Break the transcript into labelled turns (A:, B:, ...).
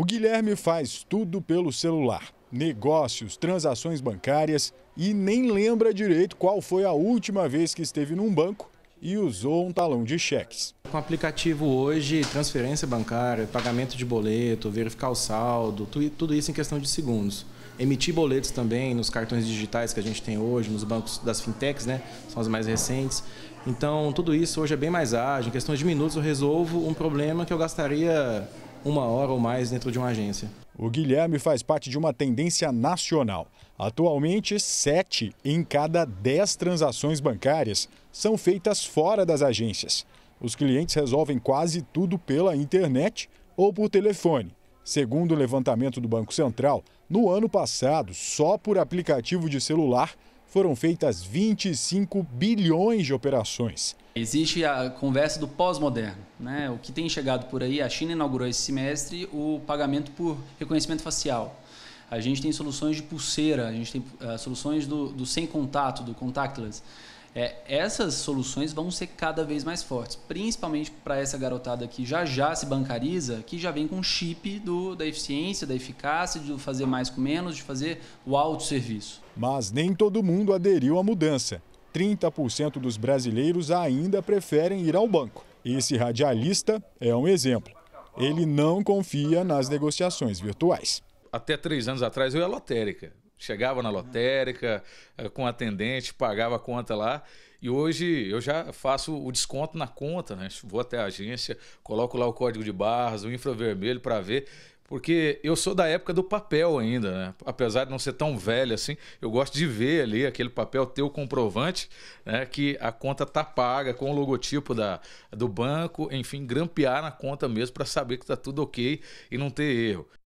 A: O Guilherme faz tudo pelo celular: negócios, transações bancárias e nem lembra direito qual foi a última vez que esteve num banco e usou um talão de cheques.
B: Com o aplicativo hoje, transferência bancária, pagamento de boleto, verificar o saldo, tudo isso em questão de segundos. Emitir boletos também nos cartões digitais que a gente tem hoje, nos bancos das fintechs, né? São as mais recentes. Então, tudo isso hoje é
A: bem mais ágil. Em questão de minutos, eu resolvo um problema que eu gastaria uma hora ou mais dentro de uma agência. O Guilherme faz parte de uma tendência nacional. Atualmente, sete em cada dez transações bancárias são feitas fora das agências. Os clientes resolvem quase tudo pela internet ou por telefone. Segundo o levantamento do Banco Central, no ano passado, só por aplicativo de celular, foram feitas 25 bilhões de operações.
C: Existe a conversa do pós-moderno. Né? O que tem chegado por aí, a China inaugurou esse semestre o pagamento por reconhecimento facial. A gente tem soluções de pulseira, a gente tem uh, soluções do, do sem contato, do contactless. É, essas soluções vão ser cada vez mais fortes, principalmente para essa garotada que já já se bancariza, que já vem com chip do, da eficiência, da eficácia, de fazer mais com menos, de fazer o autosserviço. Mas
A: nem todo mundo aderiu à mudança. 30% dos brasileiros ainda preferem ir ao banco. Esse radialista é um exemplo. Ele não confia nas negociações virtuais.
D: Até três anos atrás eu era lotérica. Chegava na lotérica, eh, com atendente, pagava a conta lá. E hoje eu já faço o desconto na conta, né? Vou até a agência, coloco lá o código de barras, o infravermelho para ver. Porque eu sou da época do papel ainda, né? Apesar de não ser tão velho assim, eu gosto de ver ali aquele papel ter o comprovante, né? Que a conta tá paga com o logotipo da, do banco, enfim, grampear na conta mesmo para saber que tá tudo ok e não ter erro.